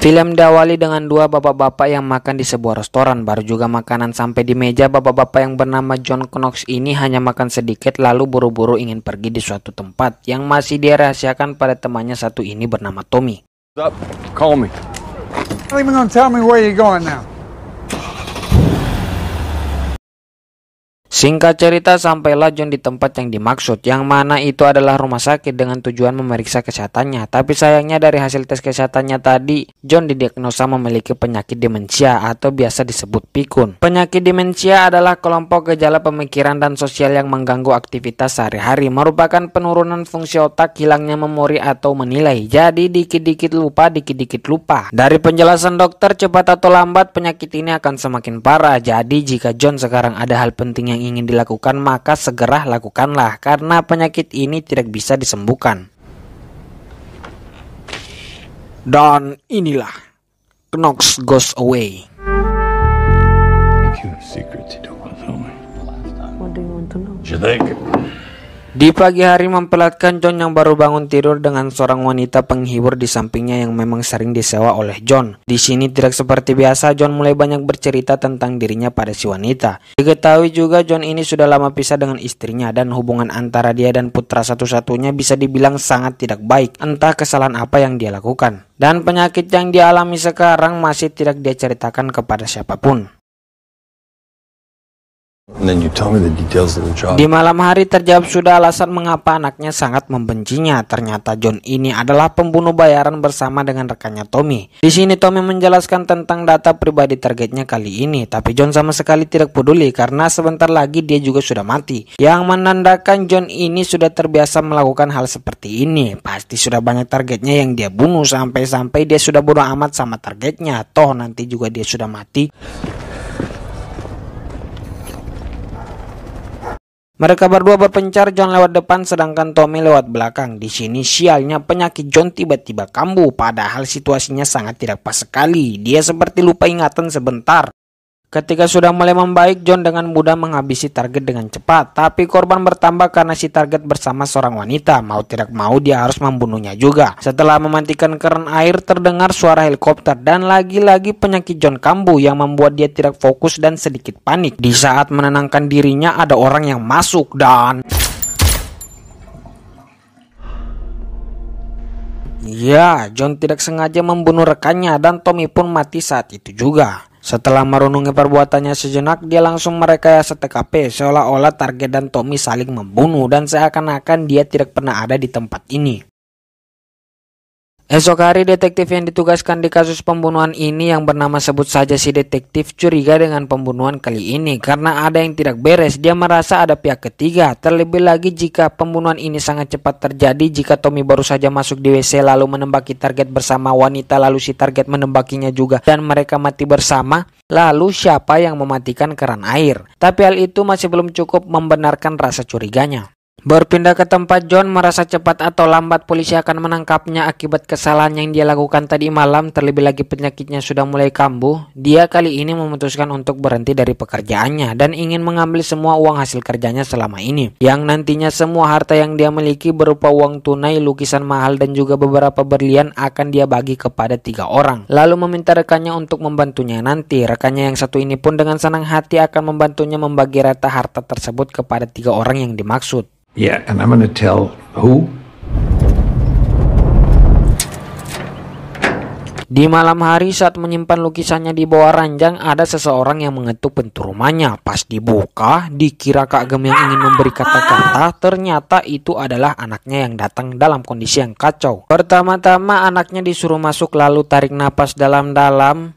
Film diawali dengan dua bapak-bapak yang makan di sebuah restoran, baru juga makanan sampai di meja. Bapak-bapak yang bernama John Knox ini hanya makan sedikit, lalu buru-buru ingin pergi di suatu tempat yang masih dirahasiakan pada temannya satu ini bernama Tommy. Stop. call me. tell me where you're going now. Singkat cerita, sampailah John di tempat yang dimaksud, yang mana itu adalah rumah sakit dengan tujuan memeriksa kesehatannya. Tapi sayangnya dari hasil tes kesehatannya tadi, John didiagnosa memiliki penyakit demensia atau biasa disebut pikun. Penyakit demensia adalah kelompok gejala pemikiran dan sosial yang mengganggu aktivitas sehari-hari, merupakan penurunan fungsi otak, hilangnya memori atau menilai. Jadi dikit-dikit lupa, dikit-dikit lupa. Dari penjelasan dokter, cepat atau lambat penyakit ini akan semakin parah. Jadi jika John sekarang ada hal penting yang yang ingin dilakukan maka segera lakukanlah karena penyakit ini tidak bisa disembuhkan. Dan inilah Knox Goes Away. Secret you don't want to know What do you want to know? You think? Di pagi hari mempelatkan John yang baru bangun tidur dengan seorang wanita penghibur di sampingnya yang memang sering disewa oleh John. Di sini tidak seperti biasa, John mulai banyak bercerita tentang dirinya pada si wanita. Diketahui juga John ini sudah lama pisah dengan istrinya dan hubungan antara dia dan putra satu-satunya bisa dibilang sangat tidak baik. Entah kesalahan apa yang dia lakukan. Dan penyakit yang dialami sekarang masih tidak dia ceritakan kepada siapapun. Di malam hari terjawab sudah alasan mengapa anaknya sangat membencinya. Ternyata John ini adalah pembunuh bayaran bersama dengan rekannya Tommy. Di sini Tommy menjelaskan tentang data pribadi targetnya kali ini, tapi John sama sekali tidak peduli karena sebentar lagi dia juga sudah mati. Yang menandakan John ini sudah terbiasa melakukan hal seperti ini. Pasti sudah banyak targetnya yang dia bunuh sampai-sampai dia sudah bodoh amat sama targetnya. Toh nanti juga dia sudah mati. Mereka berdua berpencar, John lewat depan sedangkan Tommy lewat belakang. Di sini sialnya penyakit John tiba-tiba kambuh padahal situasinya sangat tidak pas sekali. Dia seperti lupa ingatan sebentar. Ketika sudah mulai membaik, John dengan mudah menghabisi target dengan cepat. Tapi korban bertambah karena si target bersama seorang wanita. Mau tidak mau dia harus membunuhnya juga. Setelah memantikan keran air, terdengar suara helikopter dan lagi-lagi penyakit John kambuh yang membuat dia tidak fokus dan sedikit panik. Di saat menenangkan dirinya ada orang yang masuk dan... Ya, John tidak sengaja membunuh rekannya dan Tommy pun mati saat itu juga. Setelah merenungi perbuatannya sejenak, dia langsung merekayasa TKP seolah-olah target dan Tommy saling membunuh dan seakan-akan dia tidak pernah ada di tempat ini. Esok hari detektif yang ditugaskan di kasus pembunuhan ini yang bernama sebut saja si detektif curiga dengan pembunuhan kali ini karena ada yang tidak beres dia merasa ada pihak ketiga terlebih lagi jika pembunuhan ini sangat cepat terjadi jika Tommy baru saja masuk di WC lalu menembaki target bersama wanita lalu si target menembakinya juga dan mereka mati bersama lalu siapa yang mematikan keran air tapi hal itu masih belum cukup membenarkan rasa curiganya Berpindah ke tempat John merasa cepat atau lambat polisi akan menangkapnya akibat kesalahan yang dia lakukan tadi malam terlebih lagi penyakitnya sudah mulai kambuh. Dia kali ini memutuskan untuk berhenti dari pekerjaannya dan ingin mengambil semua uang hasil kerjanya selama ini. Yang nantinya semua harta yang dia miliki berupa uang tunai, lukisan mahal dan juga beberapa berlian akan dia bagi kepada tiga orang. Lalu meminta rekannya untuk membantunya nanti. Rekannya yang satu ini pun dengan senang hati akan membantunya membagi rata harta tersebut kepada tiga orang yang dimaksud. Yeah, and I'm gonna tell who? Di malam hari saat menyimpan lukisannya di bawah ranjang, ada seseorang yang mengetuk pintu rumahnya. Pas dibuka, dikira Kak Gem yang ingin memberi kata-kata, ternyata itu adalah anaknya yang datang dalam kondisi yang kacau. Pertama-tama anaknya disuruh masuk lalu tarik napas dalam-dalam,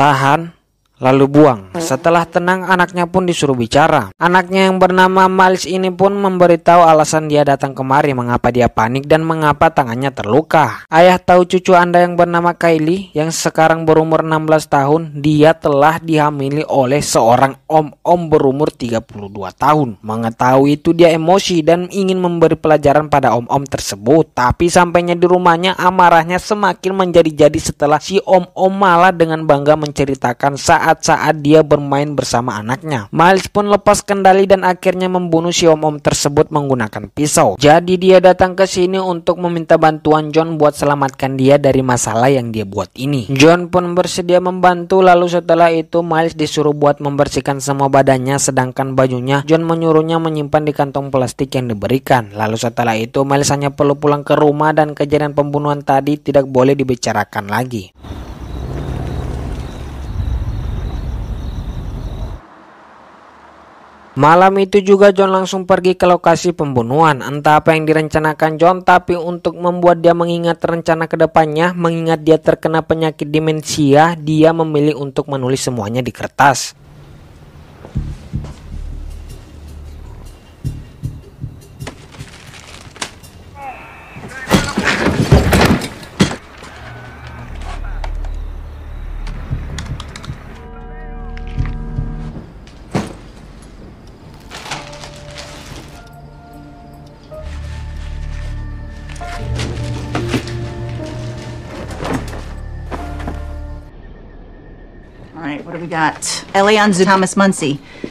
tahan, lalu buang. Setelah tenang, anaknya pun disuruh bicara. Anaknya yang bernama Malis ini pun memberitahu alasan dia datang kemari, mengapa dia panik dan mengapa tangannya terluka. Ayah tahu cucu Anda yang bernama Kylie yang sekarang berumur 16 tahun, dia telah dihamili oleh seorang om-om berumur 32 tahun. Mengetahui itu dia emosi dan ingin memberi pelajaran pada om-om tersebut. Tapi sampainya di rumahnya, amarahnya semakin menjadi-jadi setelah si om-om malah dengan bangga menceritakan saat saat-saat dia bermain bersama anaknya. Miles pun lepas kendali dan akhirnya membunuh si om-om tersebut menggunakan pisau. Jadi dia datang ke sini untuk meminta bantuan John buat selamatkan dia dari masalah yang dia buat ini. John pun bersedia membantu lalu setelah itu Miles disuruh buat membersihkan semua badannya sedangkan bajunya John menyuruhnya menyimpan di kantong plastik yang diberikan. Lalu setelah itu Miles hanya perlu pulang ke rumah dan kejadian pembunuhan tadi tidak boleh dibicarakan lagi. Malam itu juga John langsung pergi ke lokasi pembunuhan. Entah apa yang direncanakan John, tapi untuk membuat dia mengingat rencana kedepannya, mengingat dia terkena penyakit demensia, dia memilih untuk menulis semuanya di kertas. Thomas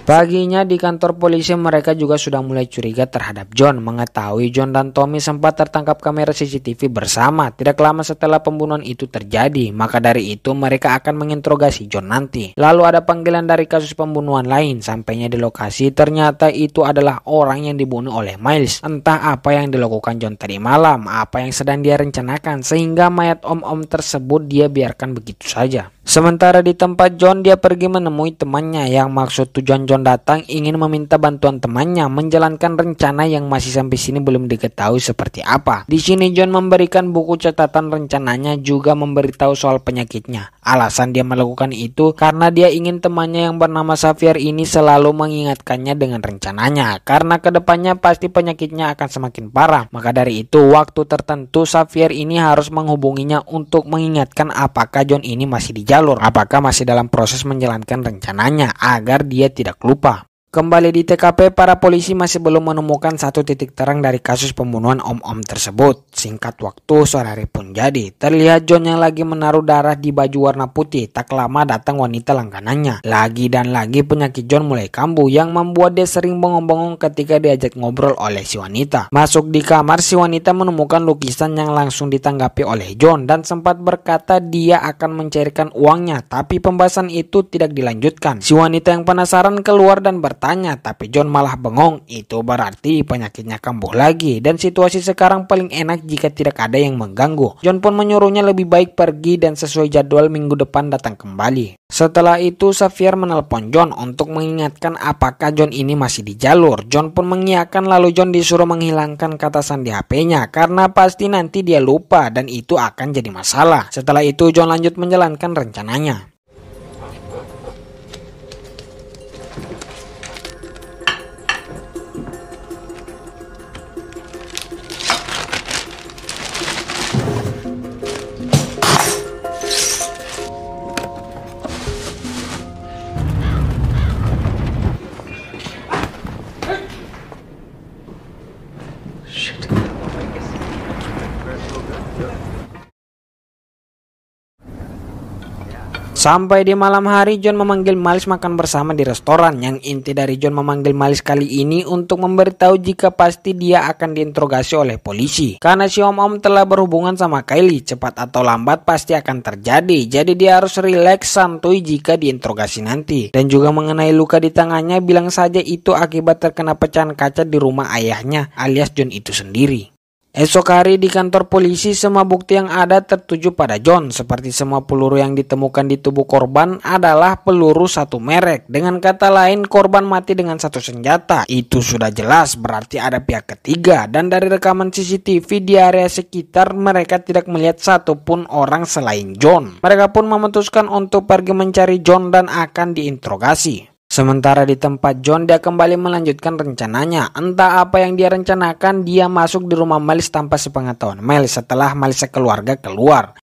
Paginya di kantor polisi mereka juga sudah mulai curiga terhadap John. Mengetahui John dan Tommy sempat tertangkap kamera CCTV bersama. Tidak lama setelah pembunuhan itu terjadi, maka dari itu mereka akan menginterogasi John nanti. Lalu ada panggilan dari kasus pembunuhan lain. Sampainya di lokasi, ternyata itu adalah orang yang dibunuh oleh Miles. Entah apa yang dilakukan John tadi malam, apa yang sedang dia rencanakan sehingga mayat om-om tersebut dia biarkan begitu saja. Sementara di tempat John, dia pergi menemui temannya yang maksud tujuan John datang ingin meminta bantuan temannya menjalankan rencana yang masih sampai sini belum diketahui seperti apa. Di sini John memberikan buku catatan rencananya juga memberitahu soal penyakitnya. Alasan dia melakukan itu karena dia ingin temannya yang bernama Xavier ini selalu mengingatkannya dengan rencananya karena kedepannya pasti penyakitnya akan semakin parah. Maka dari itu waktu tertentu Xavier ini harus menghubunginya untuk mengingatkan apakah John ini masih dijaga jalur apakah masih dalam proses menjalankan rencananya agar dia tidak lupa. Kembali di TKP, para polisi masih belum menemukan satu titik terang dari kasus pembunuhan om-om tersebut. Singkat waktu, sore hari pun jadi. Terlihat John yang lagi menaruh darah di baju warna putih. Tak lama datang wanita langganannya. Lagi dan lagi penyakit John mulai kambuh yang membuat dia sering bengong-bengong ketika diajak ngobrol oleh si wanita. Masuk di kamar, si wanita menemukan lukisan yang langsung ditanggapi oleh John dan sempat berkata dia akan mencairkan uangnya. Tapi pembahasan itu tidak dilanjutkan. Si wanita yang penasaran keluar dan bertanya bertanya, tapi John malah bengong. Itu berarti penyakitnya kambuh lagi dan situasi sekarang paling enak jika tidak ada yang mengganggu. John pun menyuruhnya lebih baik pergi dan sesuai jadwal minggu depan datang kembali. Setelah itu, Xavier menelpon John untuk mengingatkan apakah John ini masih di jalur. John pun mengiakan, lalu John disuruh menghilangkan kata sandi HP-nya karena pasti nanti dia lupa dan itu akan jadi masalah. Setelah itu, John lanjut menjalankan rencananya. Sampai di malam hari, John memanggil Miles makan bersama di restoran. Yang inti dari John memanggil Miles kali ini untuk memberitahu jika pasti dia akan diinterogasi oleh polisi. Karena si om-om telah berhubungan sama Kylie, cepat atau lambat pasti akan terjadi. Jadi dia harus rileks santuy jika diinterogasi nanti. Dan juga mengenai luka di tangannya, bilang saja itu akibat terkena pecahan kaca di rumah ayahnya alias John itu sendiri. Esok hari di kantor polisi semua bukti yang ada tertuju pada John seperti semua peluru yang ditemukan di tubuh korban adalah peluru satu merek. Dengan kata lain korban mati dengan satu senjata. Itu sudah jelas berarti ada pihak ketiga dan dari rekaman CCTV di area sekitar mereka tidak melihat satupun orang selain John. Mereka pun memutuskan untuk pergi mencari John dan akan diinterogasi. Sementara di tempat John dia kembali melanjutkan rencananya. Entah apa yang dia rencanakan, dia masuk di rumah Melis tanpa sepengetahuan Melis. setelah Melis sekeluarga keluar.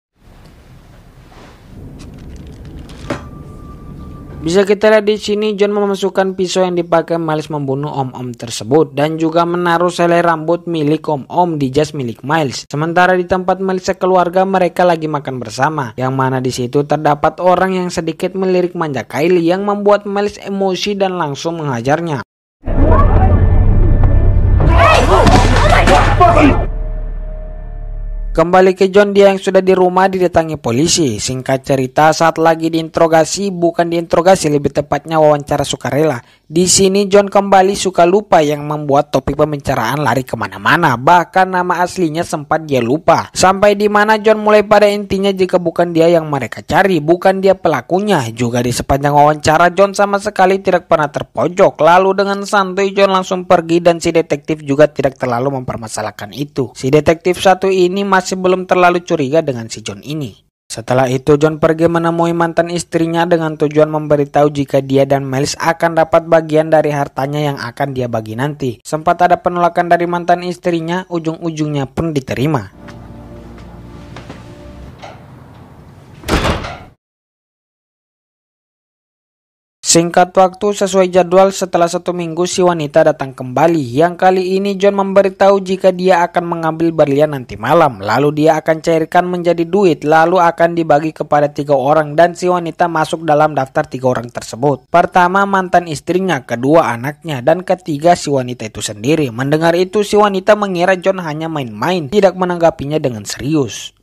Bisa kita lihat di sini John memasukkan pisau yang dipakai Miles membunuh om-om tersebut dan juga menaruh selai rambut milik om-om di jas milik Miles. Sementara di tempat Miles sekeluarga mereka lagi makan bersama, yang mana di situ terdapat orang yang sedikit melirik manja Kylie yang membuat Miles emosi dan langsung menghajarnya. Hey! Oh my God! Kembali ke John dia yang sudah di rumah didatangi polisi. Singkat cerita saat lagi diinterogasi bukan diinterogasi lebih tepatnya wawancara sukarela. Di sini John kembali suka lupa yang membuat topik pembicaraan lari kemana-mana. Bahkan nama aslinya sempat dia lupa. Sampai di mana John mulai pada intinya jika bukan dia yang mereka cari, bukan dia pelakunya. Juga di sepanjang wawancara John sama sekali tidak pernah terpojok. Lalu dengan santuy John langsung pergi dan si detektif juga tidak terlalu mempermasalahkan itu. Si detektif satu ini masih masih belum terlalu curiga dengan si John ini. Setelah itu, John pergi menemui mantan istrinya dengan tujuan memberitahu jika dia dan Miles akan dapat bagian dari hartanya yang akan dia bagi nanti. Sempat ada penolakan dari mantan istrinya, ujung-ujungnya pun diterima. Singkat waktu, sesuai jadwal setelah satu minggu si wanita datang kembali. Yang kali ini John memberitahu jika dia akan mengambil berlian nanti malam. Lalu dia akan cairkan menjadi duit, lalu akan dibagi kepada tiga orang dan si wanita masuk dalam daftar tiga orang tersebut. Pertama mantan istrinya, kedua anaknya, dan ketiga si wanita itu sendiri. Mendengar itu si wanita mengira John hanya main-main, tidak menanggapinya dengan serius.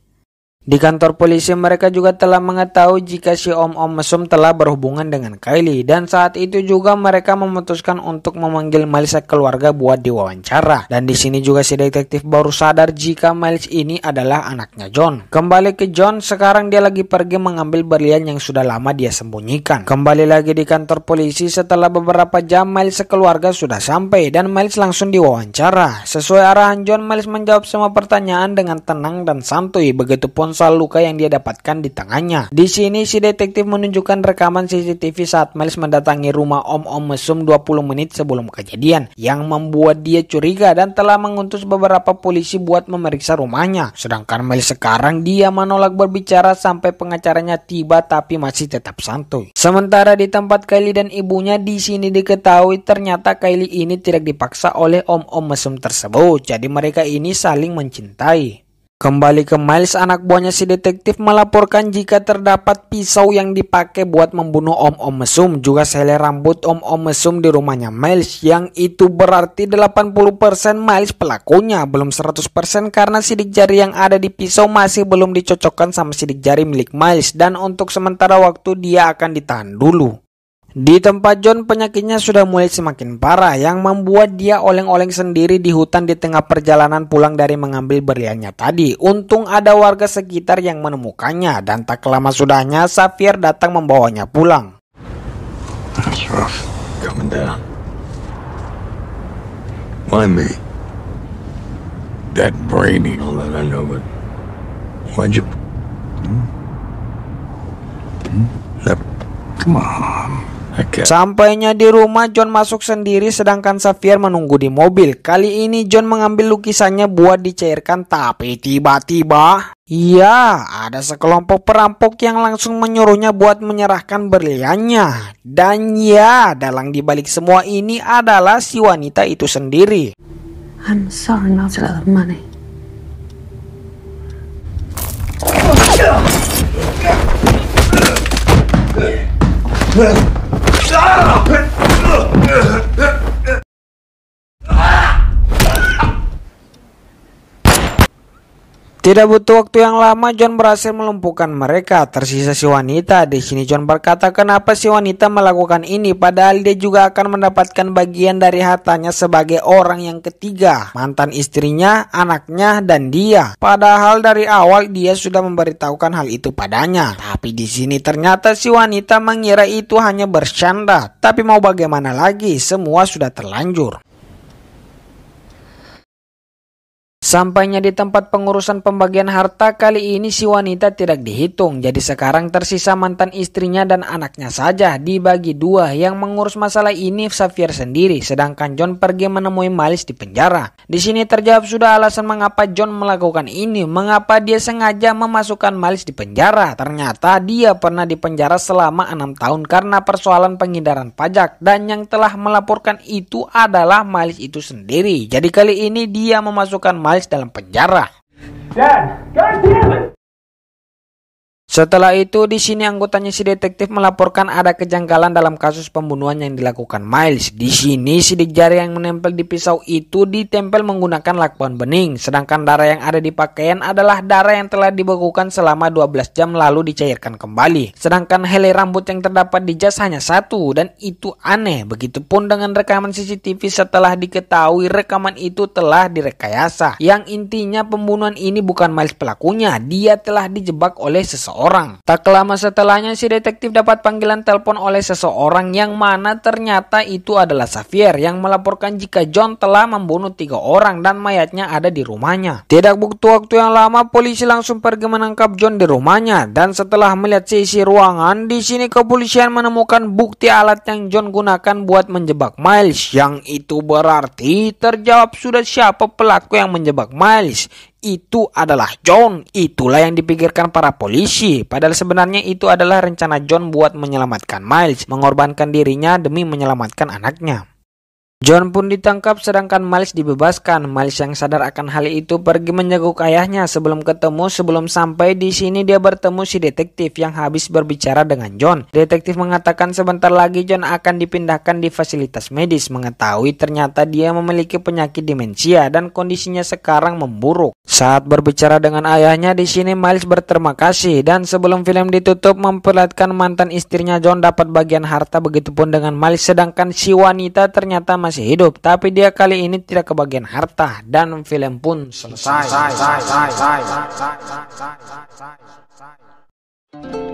Di kantor polisi mereka juga telah mengetahui jika si om-om mesum telah berhubungan dengan Kylie dan saat itu juga mereka memutuskan untuk memanggil Miles keluarga buat diwawancara. Dan di sini juga si detektif baru sadar jika Miles ini adalah anaknya John. Kembali ke John, sekarang dia lagi pergi mengambil berlian yang sudah lama dia sembunyikan. Kembali lagi di kantor polisi setelah beberapa jam Miles keluarga sudah sampai dan Miles langsung diwawancara. Sesuai arahan John, Miles menjawab semua pertanyaan dengan tenang dan santuy. Begitupun ponsel luka yang dia dapatkan di tangannya. Di sini si detektif menunjukkan rekaman CCTV saat Miles mendatangi rumah om-om mesum 20 menit sebelum kejadian yang membuat dia curiga dan telah mengutus beberapa polisi buat memeriksa rumahnya. Sedangkan Miles sekarang dia menolak berbicara sampai pengacaranya tiba tapi masih tetap santuy. Sementara di tempat Kylie dan ibunya di sini diketahui ternyata Kylie ini tidak dipaksa oleh om-om mesum tersebut. Jadi mereka ini saling mencintai. Kembali ke Miles, anak buahnya si detektif melaporkan jika terdapat pisau yang dipakai buat membunuh Om-Om Mesum. Juga sele rambut Om-Om Mesum di rumahnya Miles yang itu berarti 80% Miles pelakunya. Belum 100% karena sidik jari yang ada di pisau masih belum dicocokkan sama sidik jari milik Miles. Dan untuk sementara waktu dia akan ditahan dulu. Di tempat John penyakitnya sudah mulai semakin parah yang membuat dia oleng-oleng sendiri di hutan di tengah perjalanan pulang dari mengambil berliannya tadi. Untung ada warga sekitar yang menemukannya dan tak lama sudahnya Safir datang membawanya pulang. Why me? That brainy. I know, but why'd you? Hmm? Hmm? Come on. Okay. Sampainya di rumah, John masuk sendiri sedangkan Xavier menunggu di mobil. Kali ini John mengambil lukisannya buat dicairkan tapi tiba-tiba... Iya, ada sekelompok perampok yang langsung menyuruhnya buat menyerahkan berliannya. Dan ya, dalang dibalik semua ini adalah si wanita itu sendiri. I'm sorry not a lot of money. Oh. Shut up and... Tidak butuh waktu yang lama, John berhasil melumpuhkan mereka. Tersisa si wanita. Di sini John berkata, kenapa si wanita melakukan ini? Padahal dia juga akan mendapatkan bagian dari hartanya sebagai orang yang ketiga. Mantan istrinya, anaknya, dan dia. Padahal dari awal dia sudah memberitahukan hal itu padanya. Tapi di sini ternyata si wanita mengira itu hanya bercanda. Tapi mau bagaimana lagi, semua sudah terlanjur. Sampainya di tempat pengurusan pembagian harta kali ini si wanita tidak dihitung. Jadi sekarang tersisa mantan istrinya dan anaknya saja dibagi dua yang mengurus masalah ini Safir sendiri. Sedangkan John pergi menemui Malis di penjara. Di sini terjawab sudah alasan mengapa John melakukan ini. Mengapa dia sengaja memasukkan Malis di penjara. Ternyata dia pernah di penjara selama enam tahun karena persoalan penghindaran pajak. Dan yang telah melaporkan itu adalah Malis itu sendiri. Jadi kali ini dia memasukkan Malis Alex dalam penjara. Dan setelah itu, di sini anggotanya si detektif melaporkan ada kejanggalan dalam kasus pembunuhan yang dilakukan Miles. Di sini, sidik jari yang menempel di pisau itu ditempel menggunakan lakban bening, sedangkan darah yang ada di pakaian adalah darah yang telah dibekukan selama 12 jam lalu dicairkan kembali. Sedangkan helai rambut yang terdapat di jas hanya satu, dan itu aneh. Begitupun dengan rekaman CCTV setelah diketahui rekaman itu telah direkayasa. Yang intinya pembunuhan ini bukan Miles pelakunya, dia telah dijebak oleh seseorang seseorang. Tak lama setelahnya si detektif dapat panggilan telepon oleh seseorang yang mana ternyata itu adalah Xavier yang melaporkan jika John telah membunuh tiga orang dan mayatnya ada di rumahnya. Tidak butuh waktu yang lama, polisi langsung pergi menangkap John di rumahnya dan setelah melihat sisi ruangan, di sini kepolisian menemukan bukti alat yang John gunakan buat menjebak Miles yang itu berarti terjawab sudah siapa pelaku yang menjebak Miles itu adalah John. Itulah yang dipikirkan para polisi. Padahal sebenarnya itu adalah rencana John buat menyelamatkan Miles, mengorbankan dirinya demi menyelamatkan anaknya. John pun ditangkap sedangkan Miles dibebaskan. Miles yang sadar akan hal itu pergi menyeguk ayahnya sebelum ketemu sebelum sampai di sini dia bertemu si detektif yang habis berbicara dengan John. Detektif mengatakan sebentar lagi John akan dipindahkan di fasilitas medis mengetahui ternyata dia memiliki penyakit demensia dan kondisinya sekarang memburuk. Saat berbicara dengan ayahnya di sini Miles berterima kasih dan sebelum film ditutup memperlihatkan mantan istrinya John dapat bagian harta begitupun dengan Miles sedangkan si wanita ternyata masih hidup tapi dia kali ini tidak kebagian harta dan film pun selesai.